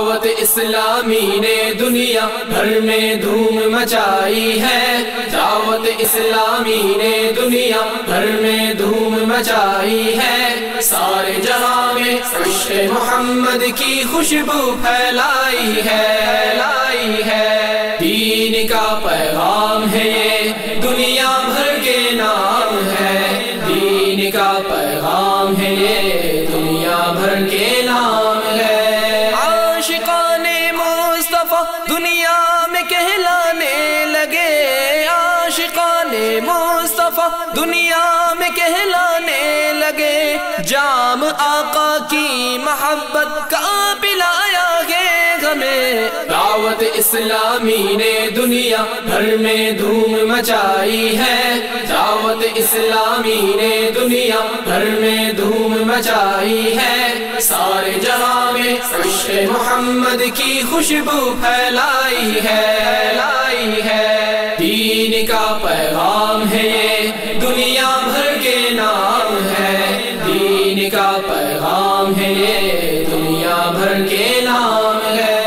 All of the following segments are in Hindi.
दावत इस्लामी ने दुनिया भर में धूम मचाई है दावत इस्लामी ने दुनिया भर में धूम मचाई है सारे जहां में मोहम्मद की खुशबू फैलाई है लाई है दीन का पैगाम है ये दुनिया भर के नाम है दीन का पैगाम है ये दुनिया भर के दुनिया में कहलाने लगे जाम आका की मोहब्बत का पिलाया गे हमें दावत इस्लामी ने दुनिया भर में धूम मचाई है दावत इस्लामी ने दुनिया भर में धूम मचाई है सारे जहां में मोहम्मद की खुशबू फैलाई है फैलाई है दीन का पैगाम है ये दुनिया भर के नाम है दीन का पैगाम है ये दुनिया भर के नाम है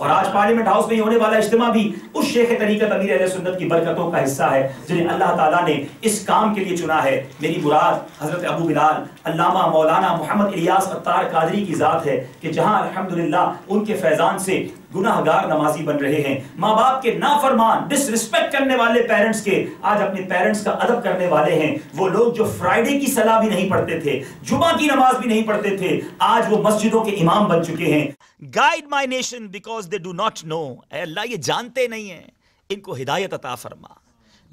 और आज पार्लियामेंट हाउस में होने वाला इज्तिमा भी उस शेख तरीकत अमीर अहले सुन्नत की बरकतों का हिस्सा है जिन्हें अल्लाह ताला ने इस काम के लिए चुना है मेरी मुराद हजरत अबू बिलाल अल्लामा मौलाना मोहम्मद इलियास अत्तार कादरी की ज़ात है कि जहां अल्हम्दुलिल्लाह उनके फैज़ान से गुनाहगार नमाजी बन रहे हैं माँ बाप के नाफरमान डिसरिस्पेक्ट करने वाले पेरेंट्स के आज अपने पेरेंट्स का अदब करने वाले हैं वो लोग जो फ्राइडे की सलाह भी नहीं पढ़ते थे जुमा की नमाज भी नहीं पढ़ते थे आज वो मस्जिदों के इमाम बन चुके हैं guide my nation because they do not know Allah ये जानते नहीं है इनको हिदायत अता फरमा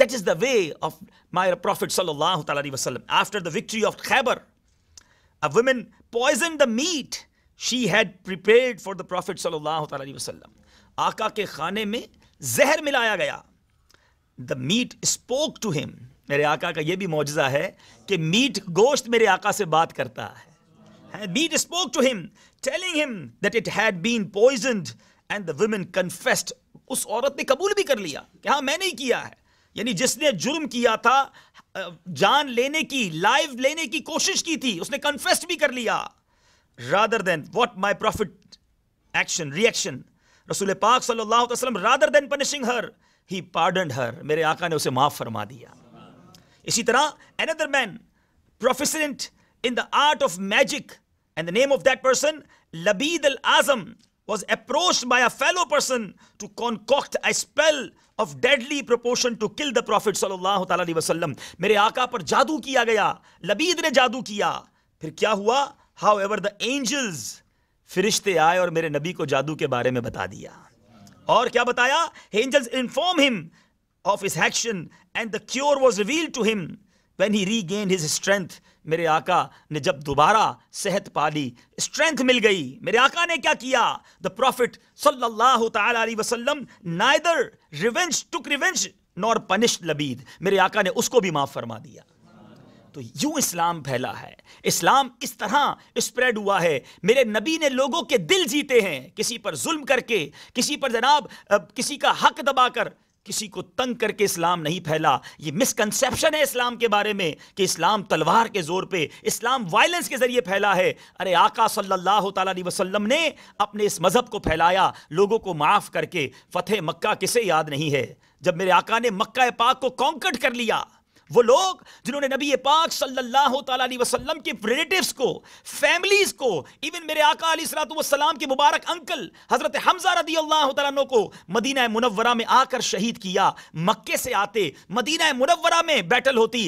that is the way of my prophet सल्लल्लाहु अलैहि वसल्लम after the victory of Khaybar a woman poison the meat she had prepared for the prophet सल्लल्लाहु अलैहि वसल्लम आका के खाने में जहर मिलाया गया the meat spoke to him मेरे आका का यह भी मुआजा है कि मीट गोश्त मेरे आका से बात करता है meat spoke to him telling him that it had been poisoned and the woman confessed उस औरत ने कबूल भी कर लिया कि हाँ मैंने ही किया है यानी जिसने जुर्म किया था जान लेने की लाइव लेने की कोशिश की थी उसने कन्फेस्ट भी कर लिया rather than what my prophet action reaction rasul pak sallallahu alaihi wasallam rather than punishing her he pardoned her mere aqa ne use maaf farma diya isi tarah another man proficient in the art of magic and the name of that person labid al azam was approached by a fellow person to concoct a spell of deadly proportion to kill the Prophet sallallahu alaihi wasallam. mere aqa par jadoo kiya gaya labid ne jadoo kiya फिर क्या हुआ हाउ एवर द एंजल्स फिरिश्ते आए और मेरे नबी को जादू के बारे में बता दिया और क्या बताया angels inform him of his action and the cure was reveal to him when he regain his strength मेरे आका ने जब दोबारा सेहत पा ली स्ट्रेंथ मिल गई मेरे आका ने क्या किया द प्रॉफिट सल्लल्लाहु तआला अलैहि वसल्लम neither revenge took revenge nor punish Labid मेरे आका ने उसको भी माफ फरमा दिया तो यूं इस्लाम फैला है इस्लाम इस तरह स्प्रेड हुआ है मेरे नबी ने लोगों के दिल जीते हैं किसी पर जुल्म करके किसी पर जनाब किसी का हक दबाकर किसी को तंग करके इस्लाम नहीं फैला ये मिसकंसेप्शन है इस्लाम के बारे में कि इस्लाम तलवार के ज़ोर पे इस्लाम वायलेंस के ज़रिए फैला है अरे आका सल्लल्लाहु अलैहि वसल्लम ने अपने इस मज़हब को फैलाया लोगों को माफ़ करके फ़तेह मक्का किसे याद नहीं है जब मेरे आका ने मक्का पाक को कॉन्कट कर लिया वो लोग जिन्होंने नबी पाक सल्लल्लाहु अलैहि वसल्लम के रिलेटिव्स को फैमिलीज को इवन मेरे आका सलाम के मुबारक अंकल हज़रत हमजा रदी अल्लाह तु को मदीना मुनवरा में आकर शहीद किया मक्के से आते मदीना मुनवरा में बैटल होती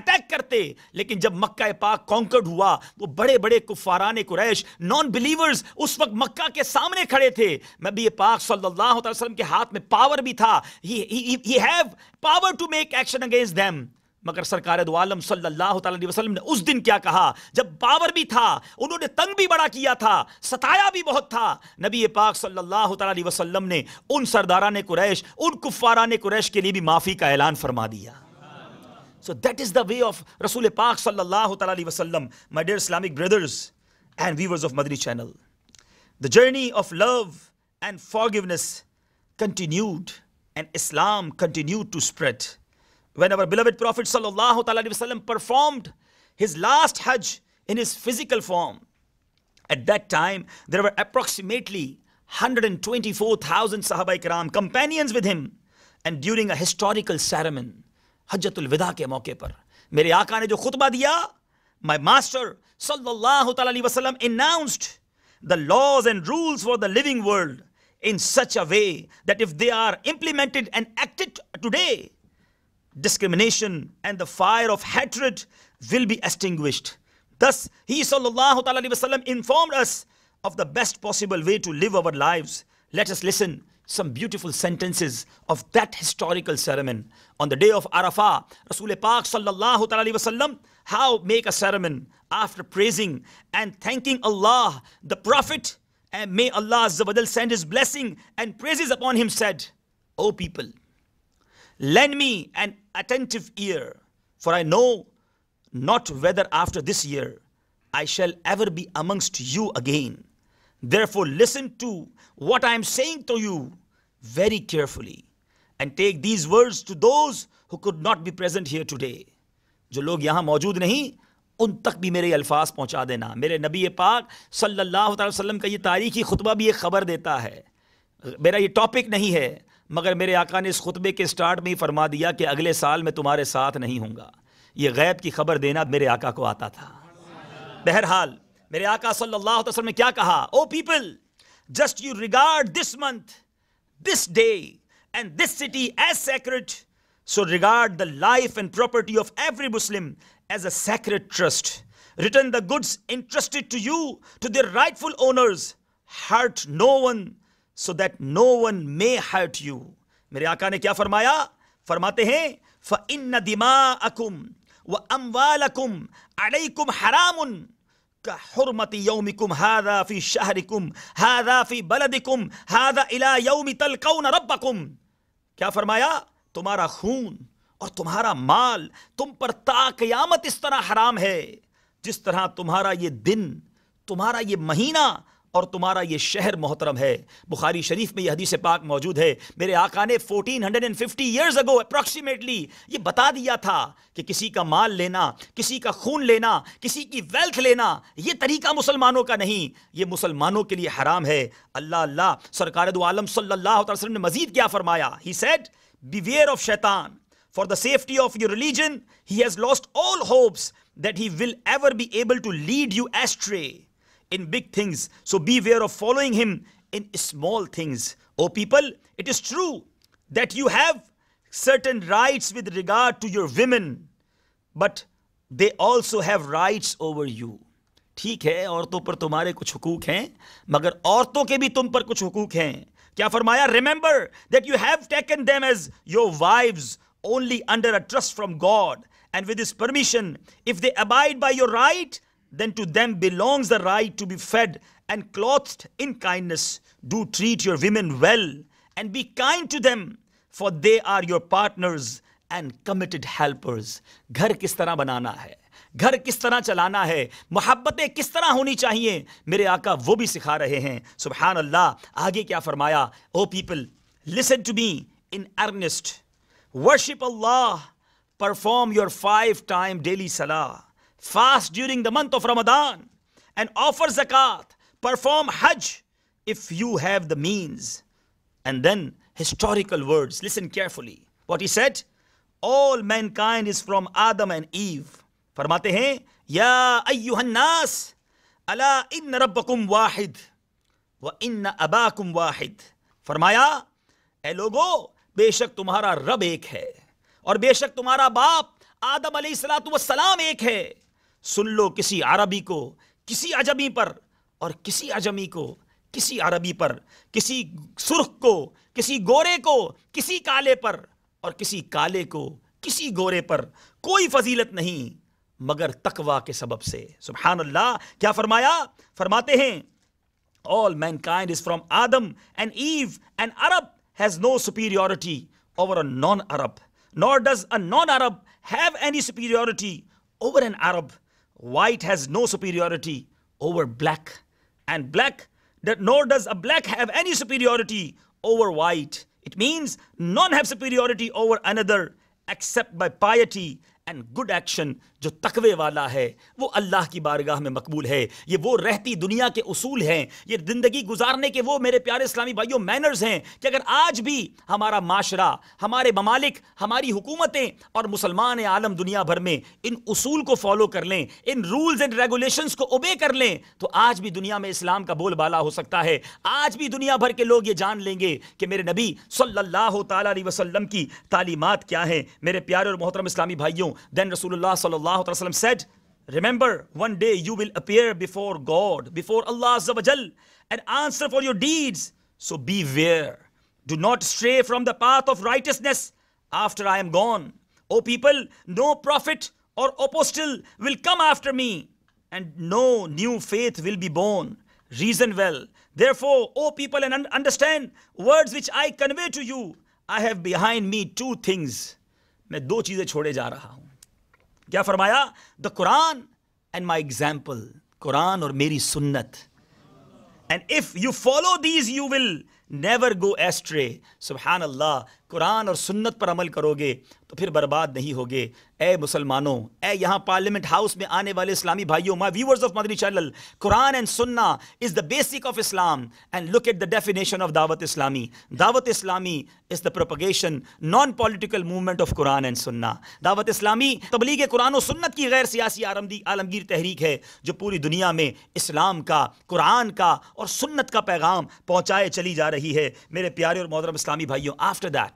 अटैक करते लेकिन जब मक्का पाक कॉन्कर्ड हुआ वो तो बड़े बड़े कुफारान कुरैश नॉन बिलीवर्स उस वक्त मक्का के सामने खड़े थे नबी पाक सल्लल्लाहु अलैहि वसल्लम के हाथ में पावर भी था have power to make action against them मगर सरकार दो सल्लल्लाहु अलैहि वसल्लम ने उस दिन क्या कहा जब बावर भी था उन्होंने तंग भी बड़ा किया था सताया भी बहुत था नबी पाक सल्लल्लाहु अलैहि वसल्लम ने उन सरदारा ने कुरैश उन कुफारा ने कुरैश के लिए भी माफ़ी का ऐलान फरमा दिया so that is the way of रसूल पाक सल्लल्लाहु अलैहि वसल्लम my dear Islamic brothers and viewers of Madani channel the journey of love and forgiveness continued and Islam continued to spread When our beloved Prophet performed his last Hajj in his physical form, at that time there were approximately 124,000 Sahaba Ikram companions with him. And during a historical sermon, Hajjatul Wida ke mauke par, मेरे आका ने जो खुतबा my master sallallahu alaihi wasallam announced the laws and rules for the living world in such a way that if they are implemented and acted today discrimination and the fire of hatred will be extinguished. Thus, he وسلم, informed us of the best possible way to live our lives. Let us listen some beautiful sentences of that historical sermon. On the day of Arafah, Rasul Pak sallallahu wasallam, how make a sermon after praising and thanking Allah, the Prophet, and may Allah send his blessing and praises upon him said, O people, Lend me an attentive ear, for I know not whether after this year I shall ever be amongst you again. Therefore, listen to what I am saying to you very carefully and take these words to those who could not be present here today. जो लोग यहाँ मौजूद नहीं उन तक भी मेरे अल्फाज पहुँचा देना मेरे नबी पाक सल्लल्लाहु अलैहि वसल्लम का ये तारीखी खुतबा भी एक ख़बर देता है मेरा ये टॉपिक नहीं है मगर मेरे आका ने इस खुतबे के स्टार्ट में ही फरमा दिया कि अगले साल मैं तुम्हारे साथ नहीं हूँ यह गैब की खबर देना मेरे आका को आता था बहरहाल मेरे आका सल्लल्लाहु अलैहि वसल्लम ने क्या कहा O people just you regard this month this day and this city as sacred so regard the life and property of every Muslim as a sacred trust return the goods entrusted to you to their rightful owners hurt no one so that no one may hurt you मेरे आका ने क्या फरमाया फरमाते हैं फ इन दिमा अकुम व अमवाल अकुम अड़कुम हराम हादा फी हादा फी हादा इला यौम क्या फरमाया तुम्हारा खून और तुम्हारा माल तुम पर ताकयामत इस तरह हराम है जिस तरह तुम्हारा ये दिन तुम्हारा ये महीना और तुम्हारा ये शहर मोहतरम है बुखारी शरीफ में यह हदीस पाक मौजूद है मेरे आका ने 1450 hundred and fifty years ago approximately ये बता दिया था कि किसी का माल लेना किसी का खून लेना किसी की वेल्थ लेना ये तरीका मुसलमानों का नहीं ये मुसलमानों के लिए हराम है अल्लाह अल्लाह सरकार दो आलम सल्लल्लाहु अलैहि वसल्लम ने मजीद क्या फरमाया ही सेड बिवेयर ऑफ शैतान for the safety of your religion he has lost all hopes that he will ever be able to lead you astray in big things. So beware of following him in small things. O oh, people, it is true that you have certain rights with regard to your women, but they also have rights over you. ठीक है औरतों पर तुम्हारे कुछ हकूक हैं मगर औरतों के भी तुम पर कुछ हकूक हैं क्या फरमाया remember that you have taken them as your wives only under a trust from God and with permission if they abide by your right then to them belongs the right to be fed and clothed in kindness. Do treat your women well and be kind to them, for they are your partners and committed helpers. घर किस तरह बनाना है घर किस तरह चलाना है मोहब्बतें किस तरह होनी चाहिए मेरे आका वो भी सिखा रहे हैं सुबहान अल्लाह आगे क्या फरमाया O people listen to me in earnest worship Allah perform your five time daily सलाह fast during the month of Ramadan, and offer zakat, perform hajj if you have the means. And then historical words, listen carefully. What he said, all mankind is from Adam and Eve. फरमाते हैं या अयुहन्नास अला इन रब्बकुम वाहिद व इन अबाकुम वाहिद फरमाया ए लोगो बेशक तुम्हारा रब एक है और बेशक तुम्हारा बाप आदम सलाम एक है सुन लो किसी अरबी को किसी अजमी पर और किसी अजमी को किसी अरबी पर किसी सुर्ख को किसी गोरे को किसी काले पर और किसी काले को किसी गोरे पर कोई फजीलत नहीं मगर तकवा के सबब से सुबहान अल्लाह क्या फरमाया फरमाते हैं all kind is from Adam and Eve and Arab has no superiority over a non Arab not does a non Arab have any superiority over an Arab white has no superiority over black, and black, nor does a black have any superiority over white. It means none have superiority over another except by piety and good action जो तकवे वाला है वो अल्लाह की बारगाह में मकबूल है ये वो रहती दुनिया के उसूल हैं ये ज़िंदगी गुजारने के वो मेरे प्यारे इस्लामी भाइयों मैनर्स हैं कि अगर आज भी हमारा माशरा हमारे ममालिक हमारी हुकूमतें और मुसलमान आलम दुनिया भर में इन उसूल को फॉलो कर लें इन रूल्स एंड रेगुलेशंस को ओबे कर लें तो आज भी दुनिया में इस्लाम का बोलबाला हो सकता है आज भी दुनिया भर के लोग ये जान लेंगे कि मेरे नबी सल्ला अलैहि की तालीमत क्या हैं मेरे प्यारे और मोहतरम इस्लामी भाइयों दैन रसूल सल्ला Sallallahu said, Remember, one day you will appear before God, before Allah Azza and answer for your deeds. So beware. Do not stray from the path of righteousness after I am gone. O people, no prophet or apostle will come after me, and no new faith will be born. Reason well. Therefore, O people, and understand words which I convey to you. I have behind me two things. मैं दो चीजें छोड़े जा रहा हूं क्या फरमाया the Quran and my example कुरान और मेरी सुन्नत and if you follow these you will never go astray सुबहान अल्लाह कुरान और सुन्नत पर अमल करोगे तो फिर बर्बाद नहीं होगे ए मुसलमानों ए यहाँ पार्लियामेंट हाउस में आने वाले इस्लामी भाइयों my viewers of Madani channel Quran and Sunna is the basic of Islam and look at the definition of Dawat Islami Dawat Islami is the propagation non political movement of Quran and Sunna Dawat इस्लामी तबलीग कुरान और सुन्नत की गैर सियासी आलमदी आलमगीर तहरीक है जो पूरी दुनिया में इस्लाम का कुरान का और सुन्नत का पैगाम पहुँचाए चली जा रही है मेरे प्यारे और मोहरम इस्लामी भाइयों after that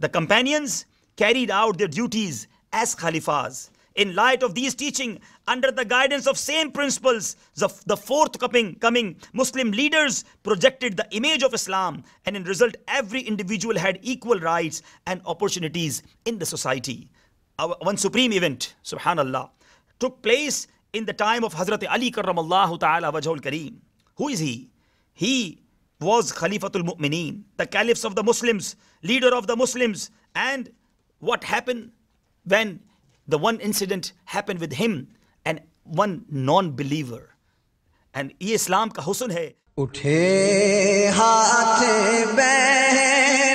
The companions carried out their duties as Khalifas. In light of these teaching, under the guidance of same principles, the, the fourth coming, coming Muslim leaders projected the image of Islam and in result every individual had equal rights and opportunities in the society. Our, one supreme event, subhanallah, took place in the time of Hazrat Ali karramallahu ta'ala wajhul kareem. Who is he? He was Khalifatul Mu'mineen, the caliphs of the Muslims, leader of the Muslims. And what happened when the one incident happened with him and one non-believer. And ये इस्लाम का हुसन है उठे हाथ बह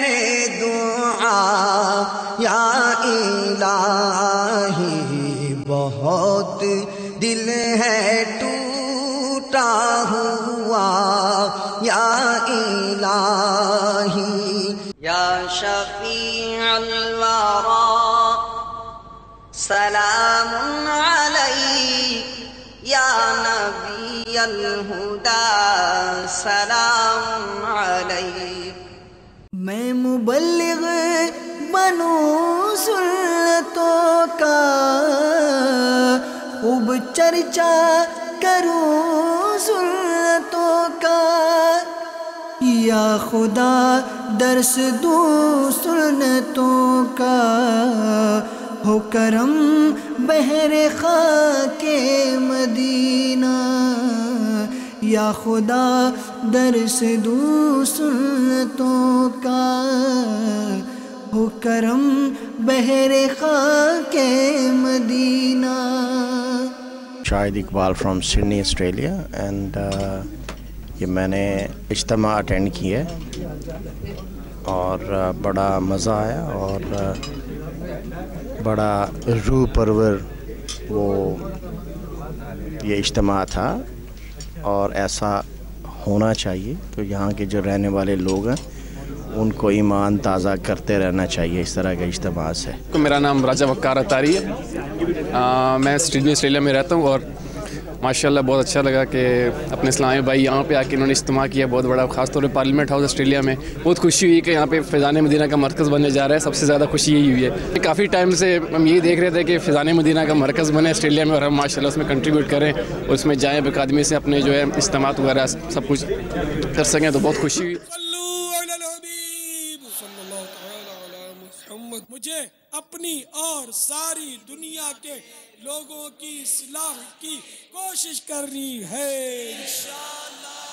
شفيع الورى سلام عليك يا نبي الهدى سلام عليك मैं मुबल्लिग बनू सुन्नतों का खूब चर्चा करूं सुन दिया खुदा दर्स दो सुनतों का हो करम बहर खा के मदीना या खुदा दर्श दो सुनतों का हो करम बहर खा के मदीना Shahid Iqbal from Sydney Australia and ये मैंने इज्तम अटेंड किया और बड़ा मज़ा आया और बड़ा रू परवर वो ये इज्तम था और ऐसा होना चाहिए तो यहाँ के जो रहने वाले लोग हैं उनको ईमान ताज़ा करते रहना चाहिए इस तरह के इज्तम से तो मेरा नाम राजा वकार अतारी है आ, मैं स्टेडियम ऑस्ट्रेलिया में रहता हूँ और माशाल्लाह बहुत अच्छा लगा कि अपने इस्लामी भाई यहाँ पे आके इन्होंने इस्तेमाल किया बहुत बड़ा खासतौर पर पार्लियामेंट हाउस ऑस्ट्रेलिया में बहुत खुशी हुई कि यहाँ पे फ़िज़ान मदीना का मरकज़ बनने जा रहा है सबसे ज़्यादा खुशी यही हुई है काफ़ी टाइम से हम यही देख रहे थे कि फ़िज़ान मदीना का मरकज़ बने ऑस्ट्रेलिया में और हम माशा उसमें कंट्रीब्यूट करें और उसमें जाएँ बेकादमी से अपने जो है इज्तम वगैरह सब कुछ कर सकें तो बहुत खुशी हुई मुझे अपनी और सारी दुनिया के लोगों की सलाह की कोशिश करनी है इंशाल्लाह